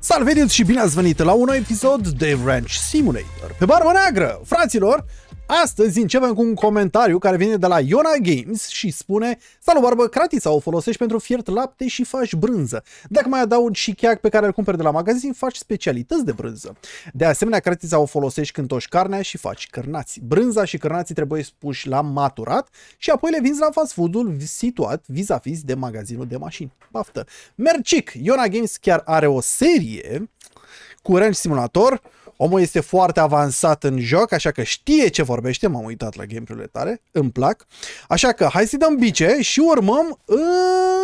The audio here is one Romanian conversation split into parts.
Salve și bine ați venit la un nou episod de Ranch Simulator. Pe barba neagră, fraților, Astăzi începem cu un comentariu care vine de la Iona Games și spune Salut barbă, cratița o folosești pentru fiert lapte și faci brânză. Dacă mai adaugi și cheac pe care îl cumperi de la magazin, faci specialități de brânză. De asemenea, cratița o folosești când toși carnea și faci cărnați. Brânza și cărnații trebuie spuși la maturat și apoi le vinzi la fast food-ul situat vis-a-vis de magazinul de mașini. Baftă! Mercic! Iona Games chiar are o serie cu Ranch Simulator, Omul este foarte avansat în joc, așa că știe ce vorbește. M-am uitat la gameplay-urile tare, îmi plac. Așa că hai să-i dăm bice și urmăm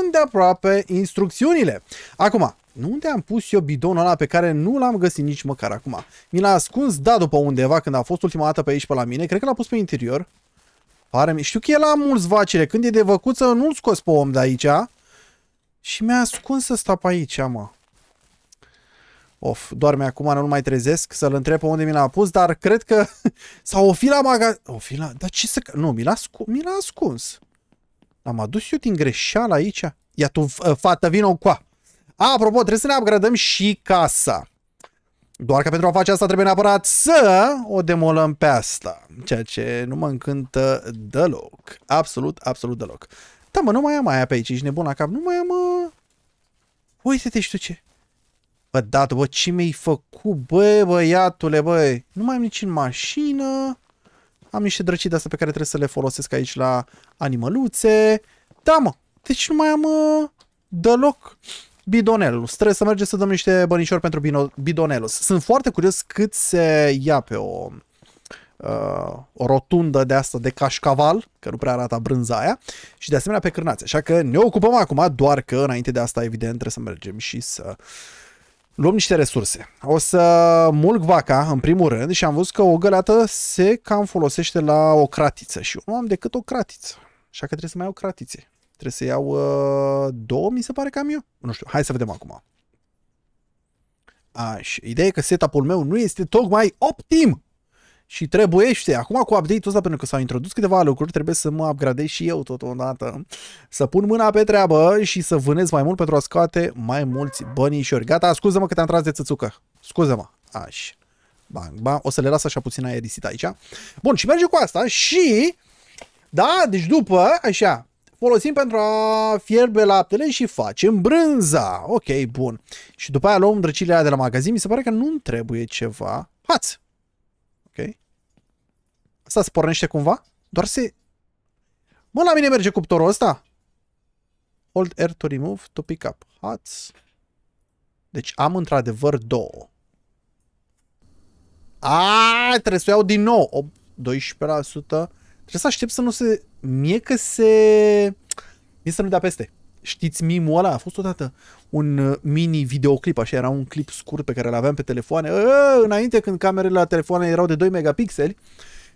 îndeaproape instrucțiunile. Acum, nu unde am pus eu bidonul ăla pe care nu l-am găsit nici măcar acum? Mi l-a ascuns, da, după undeva, când a fost ultima dată pe aici pe la mine. Cred că l-a pus pe interior. Pare mi Știu că el a mulți vacile. Când e de văcuță, nu-l scos pe om de aici. Și mi-a ascuns ăsta pe aici, mă of, doarme acum, nu mai trezesc să-l întreb pe unde mi l-a pus, dar cred că sau o fi la magazin, o fi la, dar ce să, nu, mi l-a, scu- mi l-a ascuns. L-am adus eu din greșeală aici? Ia tu, ă, fată, vină cu A, apropo, trebuie să ne upgradăm și casa. Doar că pentru a face asta trebuie neapărat să o demolăm pe asta, ceea ce nu mă încântă deloc. Absolut, absolut deloc. Da, mă, nu mai am aia pe aici, ești nebun la cap. Nu mai am... Ă. Uite-te și tu ce. Bă, da, bă, ce mi-ai făcut, bă, băiatule, bă, nu mai am nici în mașină. Am niște drăcii de astea pe care trebuie să le folosesc aici la animăluțe. Da, mă, deci nu mai am uh, deloc bidonelul. Trebuie să mergem să dăm niște bănișori pentru bino- bidonelul. Sunt foarte curios cât se ia pe o, uh, o rotundă de asta de cașcaval, că nu prea arată brânza aia, și de asemenea pe cârnați. Așa că ne ocupăm acum, doar că înainte de asta, evident, trebuie să mergem și să uh, luăm niște resurse. O să mulg vaca, în primul rând, și am văzut că o găleată se cam folosește la o cratiță și eu nu am decât o cratiță. Așa că trebuie să mai iau cratițe. Trebuie să iau uh, două, mi se pare cam eu. Nu știu, hai să vedem acum. Așa, ideea e că setup-ul meu nu este tocmai optim și trebuiește, acum cu update-ul ăsta, pentru că s-au introdus câteva lucruri, trebuie să mă upgradez și eu totodată, să pun mâna pe treabă și să vânez mai mult pentru a scoate mai mulți bănișori. Gata, scuză-mă că te-am tras de țățucă. Scuză-mă. Așa. Bang, bang. O să le las așa puțin aerisit aici. Bun, și merge cu asta și... Da, deci după, așa, folosim pentru a fierbe laptele și facem brânza. Ok, bun. Și după aia luăm drăcile de la magazin. Mi se pare că nu trebuie ceva. Hați! Asta se pornește cumva? Doar se... Mă, la mine merge cuptorul ăsta? Hold R to remove, to pick up. Hats. Deci am într-adevăr două. A, trebuie să iau din nou. O, 12%. Trebuie să aștept să nu se... Mie că se... Mie să nu dea peste. Știți mimul ăla? A fost odată un uh, mini videoclip, așa era un clip scurt pe care l aveam pe telefoane. A, ă, înainte când camerele la telefoane erau de 2 megapixeli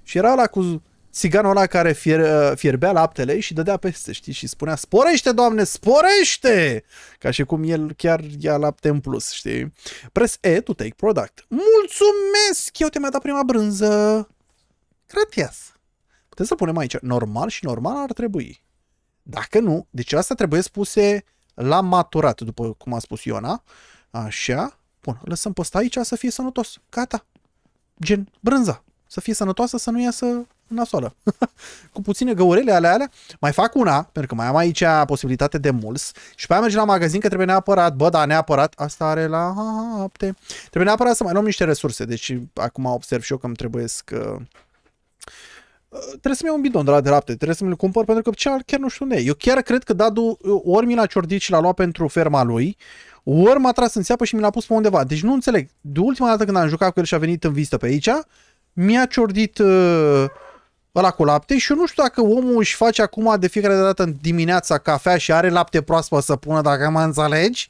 și era la cu țiganul ăla care fier, uh, fierbea laptele și dădea peste, știi? Și spunea, sporește, doamne, sporește! Ca și cum el chiar ia lapte în plus, știi? Press E to take product. Mulțumesc! Eu te am dat prima brânză! Gratias! Puteți să punem aici normal și normal ar trebui. Dacă nu, deci astea trebuie spuse la maturat, după cum a spus Iona. Așa. Bun, lăsăm pe ăsta aici să fie sănătos. Gata. Gen, brânza să fie sănătoasă, să nu iasă asoală. cu puține găurele alea, alea. Mai fac una, pentru că mai am aici posibilitate de mulți. Și pe aia merge la magazin că trebuie neapărat, bă, da, neapărat, asta are la apte. Trebuie neapărat să mai luăm niște resurse. Deci acum observ și eu că îmi trebuie să... Uh, că... Uh, trebuie să-mi iau un bidon de la de lapte, trebuie să-mi-l cumpăr pentru că chiar, chiar nu știu unde Eu chiar cred că Dadu uh, ori mi l-a ciordit și l-a luat pentru ferma lui, ori m-a tras în seapă și mi l-a pus pe undeva. Deci nu înțeleg. De ultima dată când am jucat cu el și a venit în vizită pe aici, mi-a ciordit uh, ăla cu lapte și eu nu știu dacă omul își face acum de fiecare dată în dimineața cafea și are lapte proaspăt să pună, dacă mă înțelegi,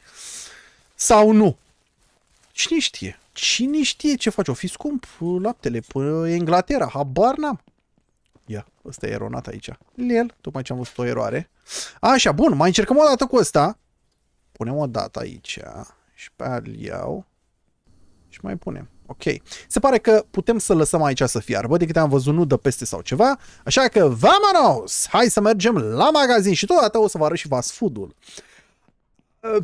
sau nu. Cine știe? Cine știe ce face? O fi scump uh, laptele pe Inglaterra, habar n-am. Ia, ăsta e eronat aici. Liel, tocmai ce am văzut o eroare. Așa, bun, mai încercăm o dată cu ăsta. Punem o dată aici și pe iau și mai punem. Ok. Se pare că putem să lăsăm aici să fie. de câte am văzut nu dă peste sau ceva, așa că vamanos! Hai să mergem la magazin și totodată o să vă arăt și fast food-ul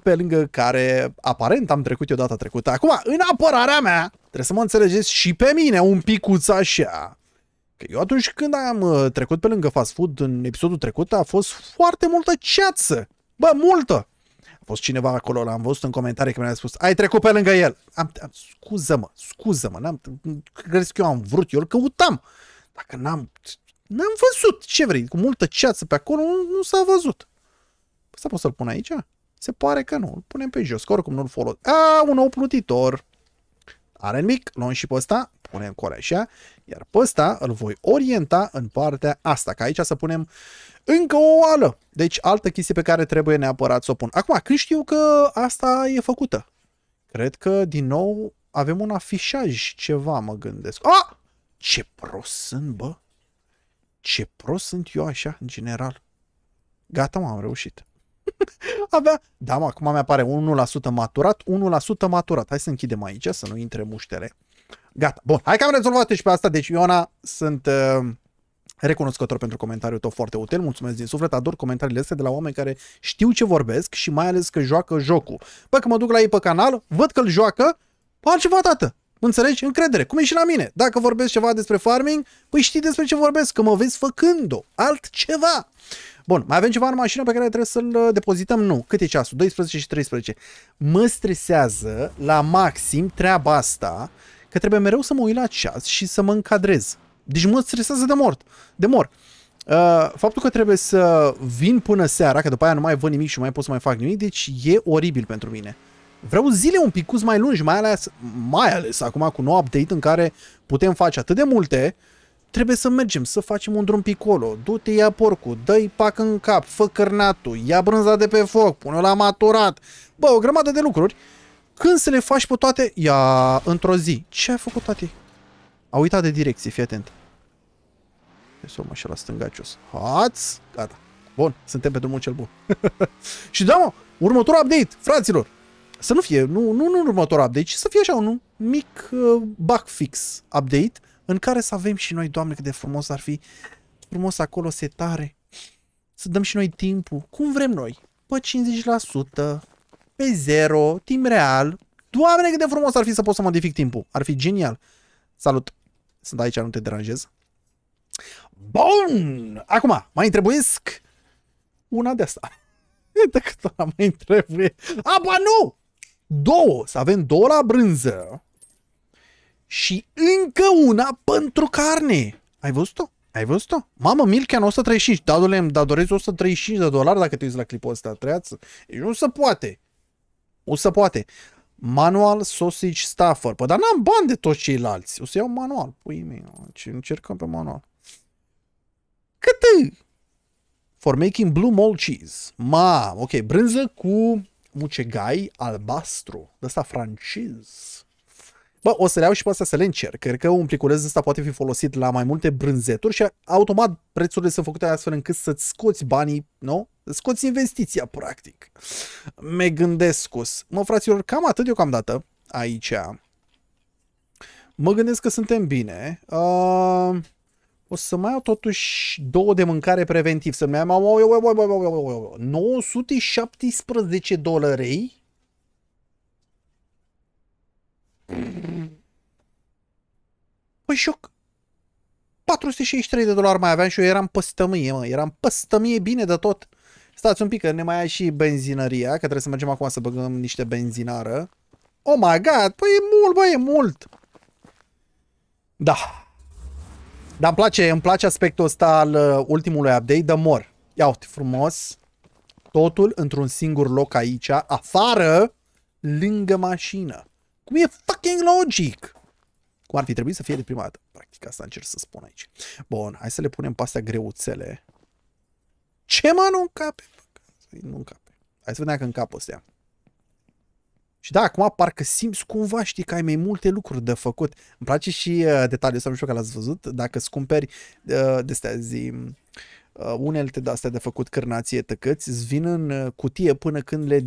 pe lângă care aparent am trecut eu data trecută. Acum, în apărarea mea, trebuie să mă înțelegeți și pe mine un picuț așa. Că eu atunci când am uh, trecut pe lângă fast food în episodul trecut a fost foarte multă ceață. Bă, multă! A fost cineva acolo, l-am văzut în comentarii că mi-a spus, ai trecut pe lângă el. Am, am scuză-mă, scuză-mă, n-am, crezi că eu am vrut, eu îl căutam. Dacă n-am, n-am văzut, ce vrei, cu multă ceață pe acolo, nu, nu s-a văzut. Asta păi pot să-l pun aici? Se pare că nu, îl punem pe jos, că oricum nu-l folos. A, un nou plutitor. Are mic, luăm și pe ăsta, pune încore așa, iar pe ăsta îl voi orienta în partea asta, ca aici să punem încă o oală. Deci altă chestie pe care trebuie neapărat să o pun. Acum, când știu că asta e făcută? Cred că, din nou, avem un afișaj ceva, mă gândesc. Ah! Ce prost sunt, bă! Ce prost sunt eu așa, în general. Gata, m-am reușit. Avea, da, mă, acum mi apare 1% maturat, 1% maturat. Hai să închidem aici, să nu intre muștere. Gata. Bun. Hai că am rezolvat și pe asta. Deci, Iona, sunt uh, recunoscător pentru comentariul tău foarte util. Mulțumesc din suflet. Ador comentariile astea de la oameni care știu ce vorbesc și mai ales că joacă jocul. Bă, că mă duc la ei pe canal, văd că îl joacă, altceva, tată. Înțelegi? Încredere. Cum e și la mine. Dacă vorbesc ceva despre farming, păi știi despre ce vorbesc, că mă vezi făcând-o. Altceva. Bun, mai avem ceva în mașină pe care trebuie să-l uh, depozităm? Nu. Cât e ceasul? 12 și 13. Mă stresează la maxim treaba asta că trebuie mereu să mă uit la ceas și să mă încadrez. Deci mă stresează de mort. De mor. Uh, faptul că trebuie să vin până seara, că după aia nu mai văd nimic și nu mai pot să mai fac nimic, deci e oribil pentru mine. Vreau zile un pic mai lungi, mai ales, mai ales acum cu nou update în care putem face atât de multe, trebuie să mergem, să facem un drum picolo, du-te, ia porcul, dă-i pac în cap, fă cărnatul, ia brânza de pe foc, pune la maturat, bă, o grămadă de lucruri. Uh, când să le faci pe toate? Ia, într-o zi. Ce ai făcut, tati? A uitat de direcție, fii atent. Să urmă și la stânga jos. Hați! Gata. Bun, suntem pe drumul cel bun. și da, mă, următorul update, fraților. Să nu fie, nu, nu, nu următorul update, ci să fie așa un mic uh, bug fix update în care să avem și noi, Doamne, cât de frumos ar fi, frumos acolo setare, să dăm și noi timpul, cum vrem noi, pe 50%, pe zero, timp real. Doamne, cât de frumos ar fi să pot să modific timpul. Ar fi genial. Salut! Sunt aici, nu te deranjez. Bun! Acum, mai întrebuiesc una de asta. De cât la mai trebuie. A, ba nu! Două! Să avem două la brânză. Și încă una pentru carne. Ai văzut-o? Ai văzut-o? Mamă, Milchean 135. dole, îmi dorezi 135 de dolari dacă te uiți la clipul ăsta. Treață. E, nu se poate. O să poate. Manual Sausage Staffer. Păi, dar n-am bani de toți ceilalți. O să iau manual. Pui mei, încercăm pe manual. Cât For making blue mold cheese. Ma, ok, brânză cu mucegai albastru. De asta francez. Bă, o să le iau și pe astea să le încerc. Cred că un pliculeț ăsta poate fi folosit la mai multe brânzeturi și automat prețurile sunt făcute astfel încât să-ți scoți banii, nu? Scoți investiția, practic. Me gândesc scos. Mă, fraților, cam atât deocamdată aici. Mă gândesc că suntem bine. Uh, o să mai iau totuși două de mâncare preventiv. să mai iau 917 dolarei Păi șoc. 463 de dolari mai aveam și eu eram păstămâie, mă. Eram păstămâie bine de tot. Stați un pic, că ne mai ai și benzinăria, că trebuie să mergem acum să băgăm niște benzinară. Oh my god, păi e mult, băi, e mult. Da. Dar îmi place, îmi place aspectul ăsta al uh, ultimului update, de mor. Ia uite, frumos. Totul într-un singur loc aici, afară, lângă mașină. Cum e fucking logic? Cum ar fi trebuit să fie de prima dată. Practic asta încerc să spun aici. Bun, hai să le punem pe astea greuțele. Ce mă, nu încape? Nu încape. Hai să vedem dacă încapă astea. Și da, acum parcă simți cumva, știi, că ai mai multe lucruri de făcut. Îmi place și uh, detaliul ăsta, nu știu că l-ați văzut, dacă îți cumperi uh, de astea zi, uh, unelte de astea de făcut cârnație tăcăți, îți vin în uh, cutie până când le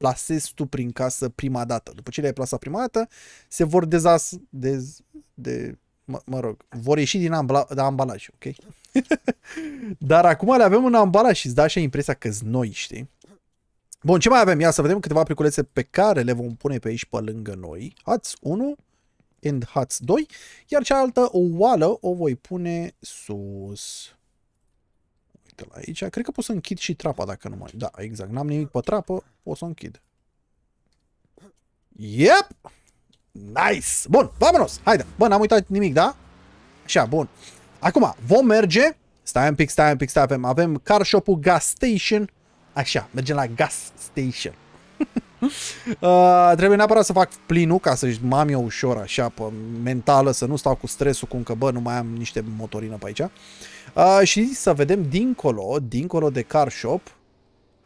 plasezi tu prin casă prima dată. După ce le-ai plasat prima dată, se vor dezas... Dez, de, mă, mă rog, vor ieși din ambla, de ambalaj, ok? Dar acum le avem în ambalaj și îți da așa impresia că noi, știi? Bun, ce mai avem? Ia să vedem câteva priculețe pe care le vom pune pe aici pe lângă noi. Hats 1 and Hats 2, iar cealaltă, o oală, o voi pune sus uite-l aici. Cred că pot să închid și trapa dacă nu mai... Da, exact. N-am nimic pe trapă, pot să închid. Yep! Nice! Bun, vamonos! Haide! Bă, n-am uitat nimic, da? Așa, bun. Acum, vom merge... Stai un pic, stai un pic, stai Avem, Avem car shop-ul Gas Station. Așa, mergem la Gas Station. uh, trebuie neapărat să fac plinul ca să-și mam eu ușor așa pe mentală, să nu stau cu stresul cum că bă, nu mai am niște motorină pe aici. Uh, și să vedem dincolo, dincolo de car shop,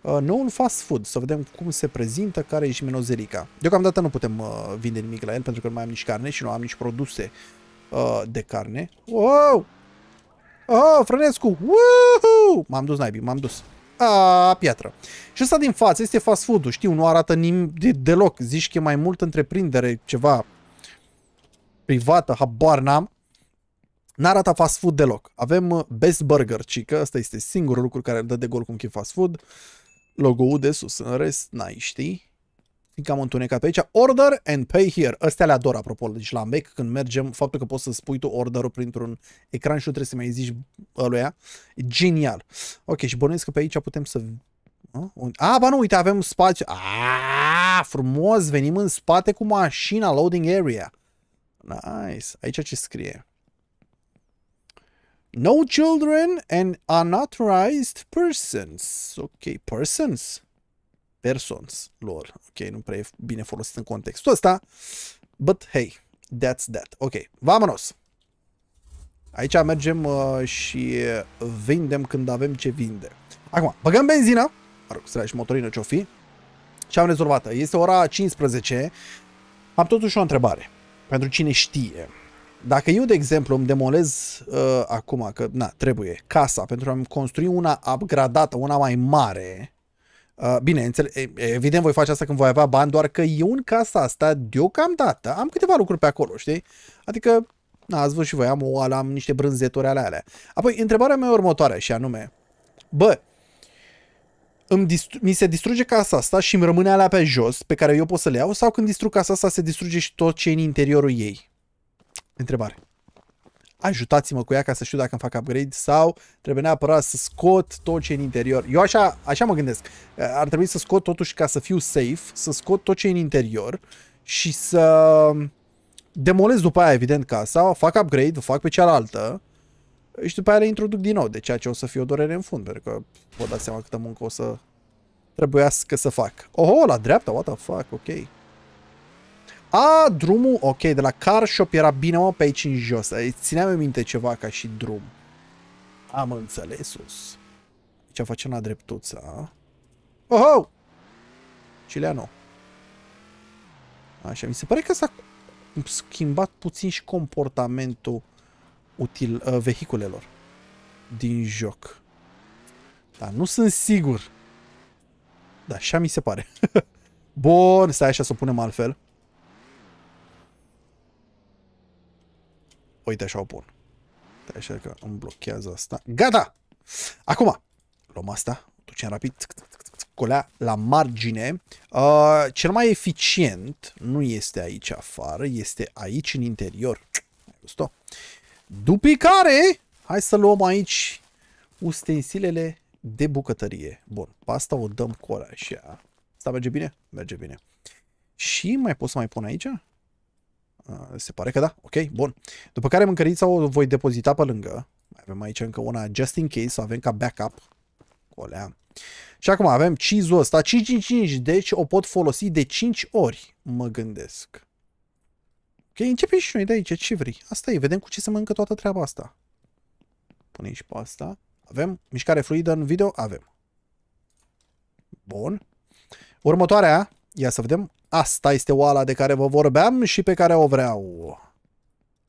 uh, noul fast food, să vedem cum se prezintă, care e și menozelica. Deocamdată nu putem uh, vinde nimic la el pentru că nu mai am nici carne și nu am nici produse uh, de carne. Wow! Oh, Frănescu! M-am dus naibii, m-am dus a piatră. Și ăsta din față este fast food-ul, știu, nu arată nim- de- deloc. Zici că e mai mult întreprindere, ceva privată, habar n-am. N-arată fast food deloc. Avem uh, Best Burger, ci că ăsta este singurul lucru care îl dă de gol cum e fast food. Logo-ul de sus, în rest, n-ai, știi? fiindcă am întunecat pe aici. Order and pay here. Astea le ador, apropo, deci la Mac, când mergem, faptul că poți să spui tu order printr-un ecran și nu trebuie să mai zici ăluia. Genial. Ok, și bănuiesc că pe aici putem să... A, ba nu, uite, avem spațiu. A, frumos, venim în spate cu mașina, loading area. Nice. Aici ce scrie? No children and unauthorized persons. Ok, persons persons lor. Ok, nu prea e bine folosit în contextul ăsta, but hey, that's that. Ok, vamonos! Aici mergem uh, și vindem când avem ce vinde. Acum, băgăm benzina, mă rog, și motorină ce-o fi, și am rezolvat Este ora 15. Am totuși o întrebare. Pentru cine știe. Dacă eu, de exemplu, îmi demolez uh, acum, că na, trebuie, casa pentru a-mi construi una upgradată, una mai mare, Uh, bine, evident voi face asta când voi avea bani, doar că eu în casa asta, deocamdată, am câteva lucruri pe acolo, știi? Adică, na, ați văzut și voi, am o oală, am niște brânzeturi ale alea. Apoi, întrebarea mea următoare și anume, bă, îmi distru- mi se distruge casa asta și îmi rămâne alea pe jos, pe care eu pot să le iau, sau când distrug casa asta, se distruge și tot ce e în interiorul ei? Întrebare ajutați-mă cu ea ca să știu dacă îmi fac upgrade sau trebuie neapărat să scot tot ce e în interior. Eu așa, așa mă gândesc. Uh, ar trebui să scot totuși ca să fiu safe, să scot tot ce e în interior și să demolez după aia evident casa, fac upgrade, fac pe cealaltă și după aia le introduc din nou, de ceea ce o să fie o dorere în fund, pentru că vă dați seama câtă muncă o să trebuiască să fac. Oho, la dreapta, what the fuck, ok. A, drumul, ok, de la car shop era bine, mă, pe aici în jos. Țineam în minte ceva ca și drum. Am înțeles, sus. Aici facem la Oh! Oho! Cileano. Așa, mi se pare că s-a schimbat puțin și comportamentul util, uh, vehiculelor din joc. Dar nu sunt sigur. Dar așa mi se pare. Bun, stai așa să o punem altfel. Uite așa o pun. Așa că îmi blochează asta. Gata! Acum, luăm asta, ducem rapid, colea la margine. Uh, cel mai eficient nu este aici afară, este aici în interior. Ai După care, hai să luăm aici ustensilele de bucătărie. Bun, pasta o dăm cu așa. Asta merge bine? Merge bine. Și mai pot să mai pun aici? Uh, se pare că da, ok, bun. După care mâncărița o voi depozita pe lângă. Mai avem aici încă una just in case, o avem ca backup. Colea. Și acum avem cheese-ul ăsta, 555, deci o pot folosi de 5 ori, mă gândesc. Ok, începem și noi de aici, ce vrei? Asta e, vedem cu ce se mănâncă toată treaba asta. Punem și pe asta. Avem mișcare fluidă în video? Avem. Bun. Următoarea, ia să vedem, Asta este oala de care vă vorbeam și pe care o vreau.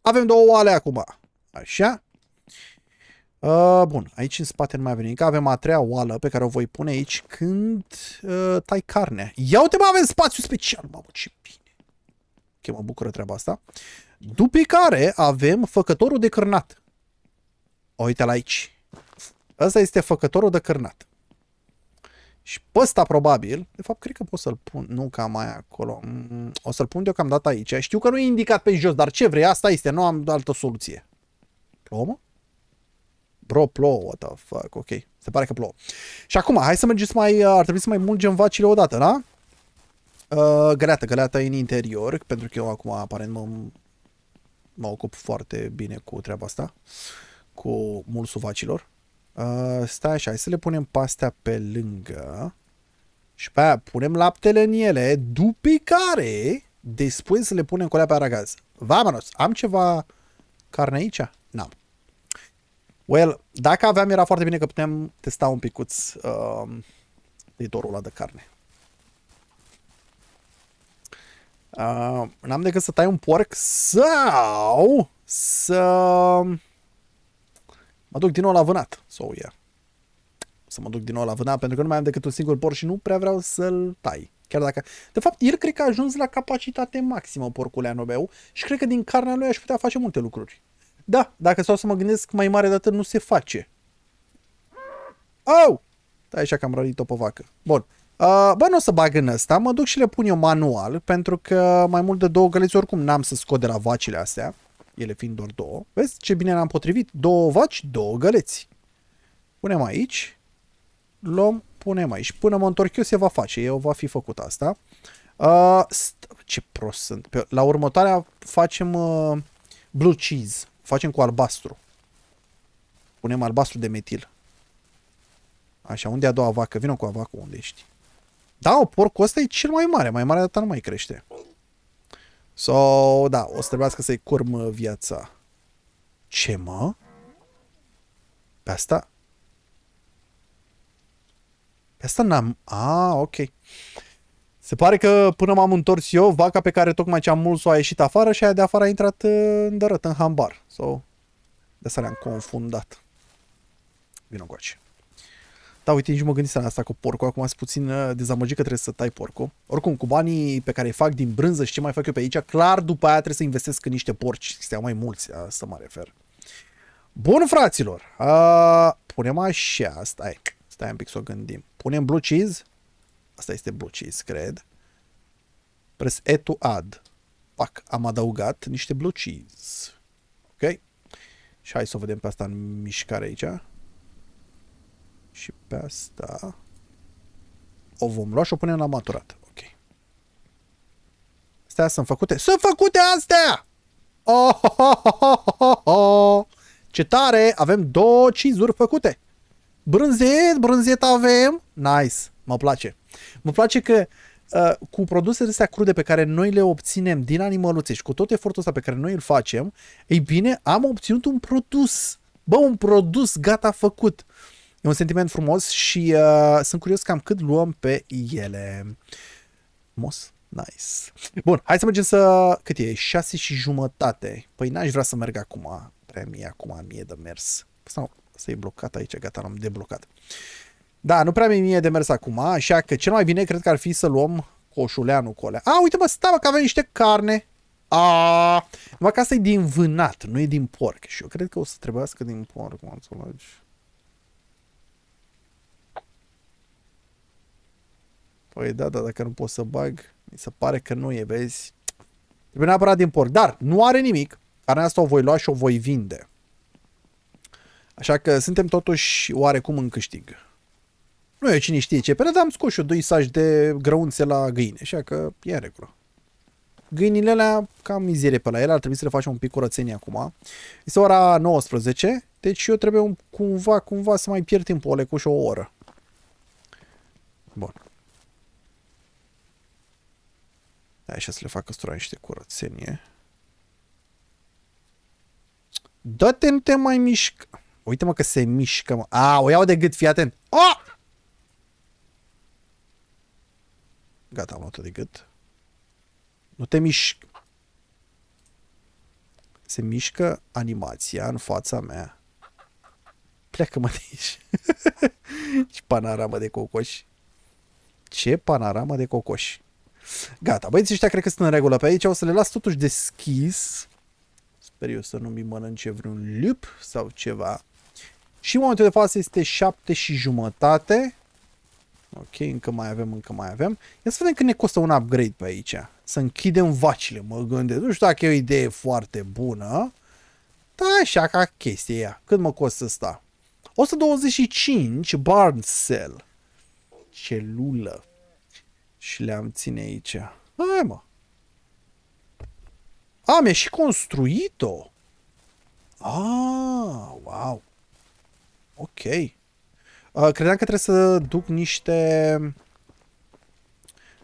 Avem două oale acum. Așa. Uh, bun, aici în spate nu mai avem nimic. Avem a treia oală pe care o voi pune aici când uh, tai carnea. Ia uite, mă, avem spațiu special, mamă, ce bine. Ok, mă bucură treaba asta. După care avem făcătorul de cărnat. uite la aici. Ăsta este făcătorul de cărnat. Și pe ăsta probabil, de fapt cred că pot să-l pun, nu cam mai acolo, mm, o să-l pun deocamdată aici. Știu că nu e indicat pe jos, dar ce vrei, asta este, nu am altă soluție. Plouă, Bro, plouă, what the fuck, ok. Se pare că plouă. Și acum, hai să să mai, ar trebui să mai mulgem vacile odată, da? Uh, găleată, găleată în interior, pentru că eu acum aparent mă, mă ocup foarte bine cu treaba asta, cu mulsul vacilor. Uh, stai așa, hai să le punem pastea pe lângă. Și pe aia punem laptele în ele, după care, despre să le punem colea pe aragaz. Vamanos, am ceva carne aici? N-am. Well, dacă aveam, era foarte bine că putem testa un picuț uh, um, editorul ăla de carne. Uh, n-am decât să tai un porc sau să Mă duc din nou la vânat. So yeah. Să mă duc din nou la vânat pentru că nu mai am decât un singur porc și nu prea vreau să-l tai. Chiar dacă... De fapt, el cred că a ajuns la capacitate maximă porcul meu și cred că din carnea lui aș putea face multe lucruri. Da, dacă stau să mă gândesc mai mare dată, nu se face. Au! Da, așa că am rănit o pe vacă. Bun. Uh, bă, nu o să bag în ăsta, mă duc și le pun eu manual, pentru că mai mult de două găleți oricum n-am să scot de la vacile astea ele fiind doar două. Vezi ce bine ne-am potrivit? Două vaci, două găleți. Punem aici, luăm, punem aici. Până mă întorc eu se va face, eu va fi făcut asta. Uh, ce prost sunt. Pe, la următoarea facem uh, blue cheese. Facem cu albastru. Punem albastru de metil. Așa, unde e a doua vacă? Vină cu avacă, unde ești? Da, o porcul ăsta e cel mai mare. Mai mare data nu mai crește. Sau, da, o să trebuiască să-i curm viața. Ce, mă? Pe asta? Pe asta n-am... A, ok. Se pare că până m-am întors eu, vaca pe care tocmai ce-am mult o a ieșit afară și aia de afară a intrat în dărăt, în hambar. Sau... So, de asta le-am confundat. Vino cu aici. Da, uite, nici mă gândesc la asta cu porcul. Acum sunt puțin uh, dezamăgit că trebuie să tai porcul. Oricum, cu banii pe care îi fac din brânză și ce mai fac eu pe aici, clar după aia trebuie să investesc în niște porci. Să mai mulți, uh, să mă refer. Bun, fraților. Uh, punem așa. Stai, stai un pic să o gândim. Punem blue cheese. Asta este blue cheese, cred. Press E to add. Pac, am adăugat niște blue cheese. Ok? Și hai să o vedem pe asta în mișcare aici. Și pe asta o vom lua și o punem la maturat. Ok. Astea sunt făcute. Sunt făcute astea! Oh, oh, oh, oh, oh, oh. Ce tare! Avem două cizuri făcute. Brânzet, brânzet avem. Nice, mă place. Mă place că uh, cu produsele astea crude pe care noi le obținem din animăluțe și cu tot efortul ăsta pe care noi îl facem, ei bine, am obținut un produs. Bă, un produs gata făcut. Uh, E un sentiment frumos și uh, sunt curios cam cât luăm pe ele. Mos? Nice. Bun, hai să mergem să... Cât e? 6 și jumătate. Păi n-aș vrea să merg acum. Prea mie acum mie de mers. Sau să e blocat aici, gata, l-am deblocat. Da, nu prea mi-e mie de mers acum, așa că cel mai bine cred că ar fi să luăm coșuleanul cu alea. A, uite mă, stai mă, că avem niște carne. A, numai că asta e din vânat, nu e din porc. Și eu cred că o să trebuiască din porc, mă înțelegi. Păi da, da, dacă nu pot să bag, mi se pare că nu e, vezi? Trebuie neapărat din porc. Dar nu are nimic. Carnea asta o voi lua și o voi vinde. Așa că suntem totuși oarecum în câștig. Nu e cine știe ce pere, dar am scos și o doi saci de grăunțe la găini, așa că e regulă. Găinile alea, cam mizerie pe la ele, ar trebui să le facem un pic curățenie acum. Este ora 19, deci eu trebuie un, cumva, cumva să mai pierd timpul o și o oră. Bun. Hai să le facă căstura niște curățenie. Dă-te te mai mișcă. Uite-mă că se mișcă, mă. A, o iau de gât, fii atent. Oh! Gata, am luat de gât. Nu te mișcă. Se mișcă animația în fața mea. Pleacă, mă, de aici. Ce panaramă de cocoși. Ce panaramă de cocoși. Gata, băieții ăștia cred că sunt în regulă pe aici. O să le las totuși deschis. Sper eu să nu-mi mănânce vreun lup sau ceva. Și momentul de față este 7 și jumătate. Ok, încă mai avem, încă mai avem. Ia să vedem cât ne costă un upgrade pe aici. Să închidem vacile, mă gândesc. Nu știu dacă e o idee foarte bună. Da, așa ca chestia ea. Cât mă costă asta? 125 barn cell. Celulă și le-am ține aici. Hai mă! Am și construit-o! Ah, wow! Ok. Uh, credeam că trebuie să duc niște...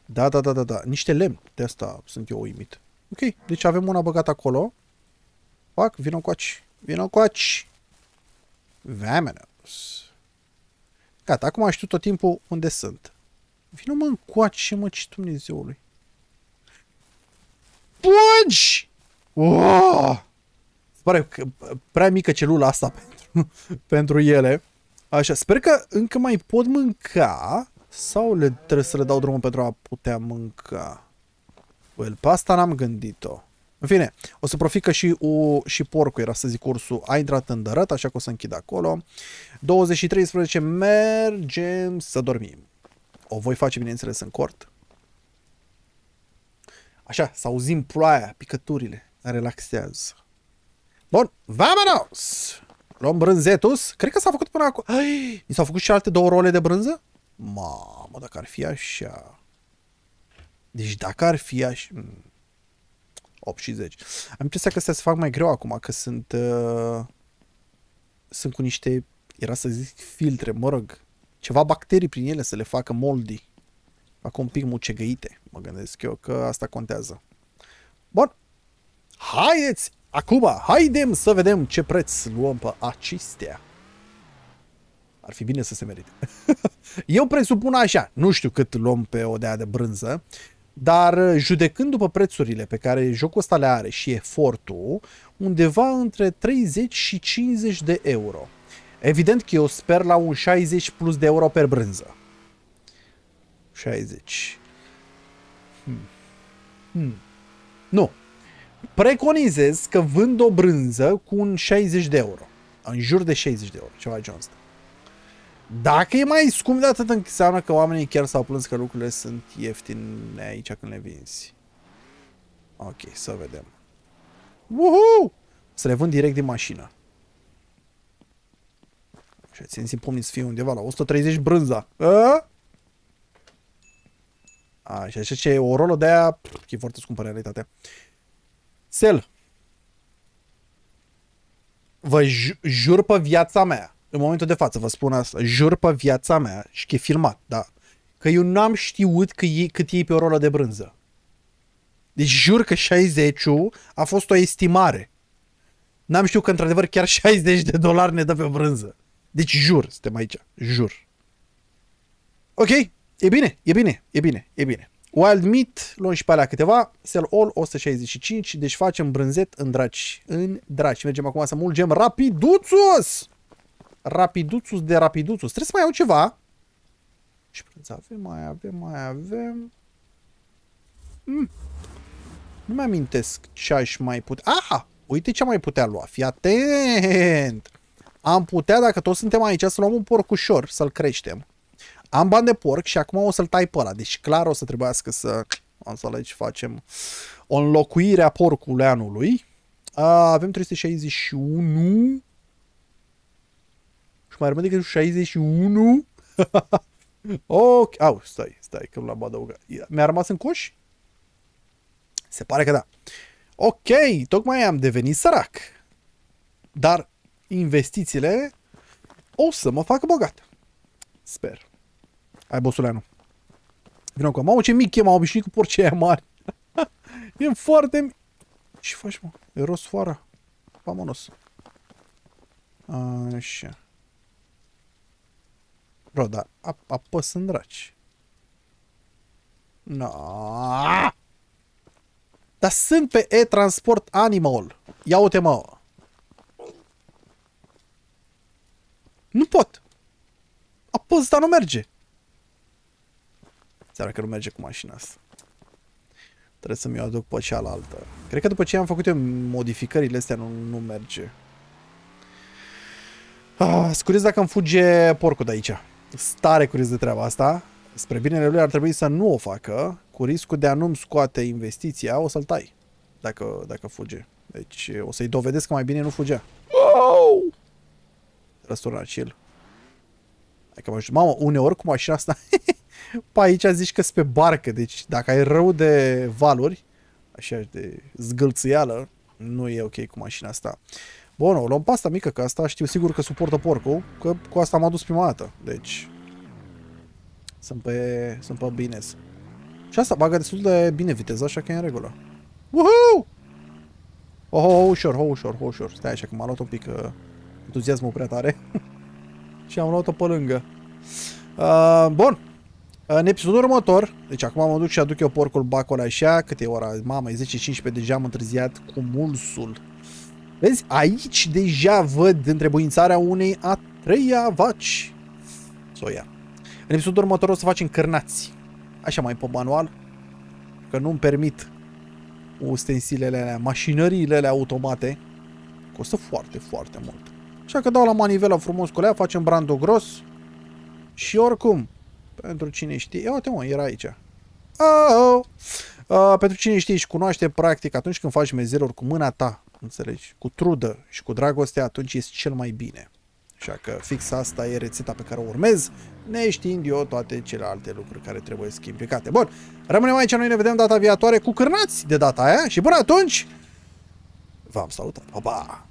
Da, da, da, da, da. Niște lemn. De asta sunt eu uimit. Ok, deci avem una băgată acolo. Fac, vină aci. Vină aci. Vamenos. Gata, acum știu tot timpul unde sunt. Vino mă încoace, mă, ci Dumnezeului. Pungi! Oh! Pare că uh, prea mică celula asta pentru, pentru ele. Așa, sper că încă mai pot mânca sau le, trebuie să le dau drumul pentru a putea mânca. Well, pe asta n-am gândit-o. În fine, o să profit că și, o, și porcul era să zic ursul, a intrat în dărăt, așa că o să închid acolo. 23 mergem să dormim. O voi face, bineînțeles, în cort. Așa, să auzim ploaia, picăturile. Relaxează. Bun, vamanos! Luăm brânzetus. Cred că s-a făcut până acum. Ai, mi s-au făcut și alte două role de brânză? Mamă, dacă ar fi așa. Deci dacă ar fi așa... 8 hmm. și 10. Am impresia că astea se fac mai greu acum, că sunt... Uh, sunt cu niște... Era să zic filtre, mă rog ceva bacterii prin ele să le facă moldi. Acum un pic mucegăite, mă gândesc eu că asta contează. Bun. Haideți acum, haidem să vedem ce preț luăm pe acestea. Ar fi bine să se merite. eu presupun așa, nu știu cât luăm pe o dea de brânză, dar uh, judecând după prețurile pe care jocul ăsta le are și efortul, undeva între 30 și 50 de euro. Evident că eu sper la un 60 plus de euro per brânză. 60. Hmm. Hmm. Nu. Preconizez că vând o brânză cu un 60 de euro. În jur de 60 de euro, ceva de genul ăsta. Dacă e mai scump de atât, înseamnă că oamenii chiar s-au plâns că lucrurile sunt ieftine aici când le vinzi. Ok, să vedem. Woohoo! Să le vând direct din mașină. Și țin simt pomnii să fie undeva la 130 brânza. A? A, și așa ce e o rolă de aia, e foarte scumpă realitatea. Sel. Vă jur pe viața mea. În momentul de față vă spun asta. Jur pe viața mea și că e filmat, da. Că eu n-am știut că e, cât e pe o rolă de brânză. Deci jur că 60 a fost o estimare. N-am știut că într-adevăr chiar 60 de dolari ne dă pe brânză. Deci jur, suntem aici, jur. Ok? E bine, e bine, e bine, e bine. Wild meat, luăm și pe alea câteva, sell all 165, deci facem brânzet în draci, în draci. Mergem acum să mulgem rapiduțus! Rapiduțus de rapiduțus. Trebuie să mai iau ceva. Și prânz avem, mai avem, mai avem. Mm. Nu mi amintesc ce aș mai putea... Ah! Uite ce mai putea lua, fii atent! Am putea, dacă toți suntem aici, să luăm un porc ușor, să-l creștem. Am bani de porc și acum o să-l tai pe ăla. Deci clar o să trebuiască să... Am să aici facem o înlocuire a porcului anului. A, avem 361 și mai rămâne decât 61 Ok, au, stai, stai că l-am adăugat. Mi-a rămas în coș? Se pare că da. Ok, tocmai am devenit sărac. Dar investițiile o să mă facă bogat. Sper. Ai bosuleanu. Vino cu mamă ce mic e, m-am obișnuit cu porcii aia mari. e foarte mic. Ce faci, mă? rost foara. Pamonos. Așa. Bro, dar ap apă sunt draci. No. Dar sunt pe e-transport animal. Ia uite mă. Nu pot. Apăs, dar nu merge. Seara că nu merge cu mașina asta. Trebuie să-mi o aduc pe cealaltă. Cred că după ce am făcut eu modificările astea nu, nu merge. Ah, curios dacă îmi fuge porcul de aici. Stare curios de treaba asta. Spre binele lui ar trebui să nu o facă, cu riscul de a nu-mi scoate investiția, o să-l tai. Dacă, dacă fuge. Deci o să-i dovedesc că mai bine nu fugea. Wow! răsturnat și el. Adică mă ajut, mamă, uneori cu mașina asta, pa păi aici zici că pe barcă, deci dacă ai rău de valuri, așa de zgâlțâială, nu e ok cu mașina asta. Bun, o luăm pasta mică, că asta știu sigur că suportă porcul, că cu asta m-a dus prima dată, deci sunt pe, sunt pe bine. Și asta bagă destul de bine viteza, așa că e în regulă. Woohoo! Oh, oh, oh, ușor, oh, ușor, oh, ușor. Stai așa că m-a luat un pic... Uh entuziasmul prea tare. și am luat-o pe lângă. Uh, bun. În episodul următor, deci acum mă duc și aduc eu porcul bacul așa, câte ora? Mamă, e 10-15, deja am întârziat cu mulsul. Vezi, aici deja văd întrebuințarea unei a treia vaci. Soia. În episodul următor o să facem cărnați. Așa mai pe manual. Că nu-mi permit ustensilele alea, mașinăriile alea automate. Costă foarte, foarte mult. Așa că dau la manivela frumos cu lea, facem brandul gros. Și oricum, pentru cine știe... Ia uite mă, era aici. Oh, oh. Uh, pentru cine știe și cunoaște, practic, atunci când faci mezeluri cu mâna ta, înțelegi, cu trudă și cu dragoste, atunci este cel mai bine. Așa că fix asta e rețeta pe care o urmez, neștiind eu toate celelalte lucruri care trebuie schimbate. Bun, rămânem aici, noi ne vedem data viitoare cu cârnați de data aia și până atunci v-am salutat. Pa, pa!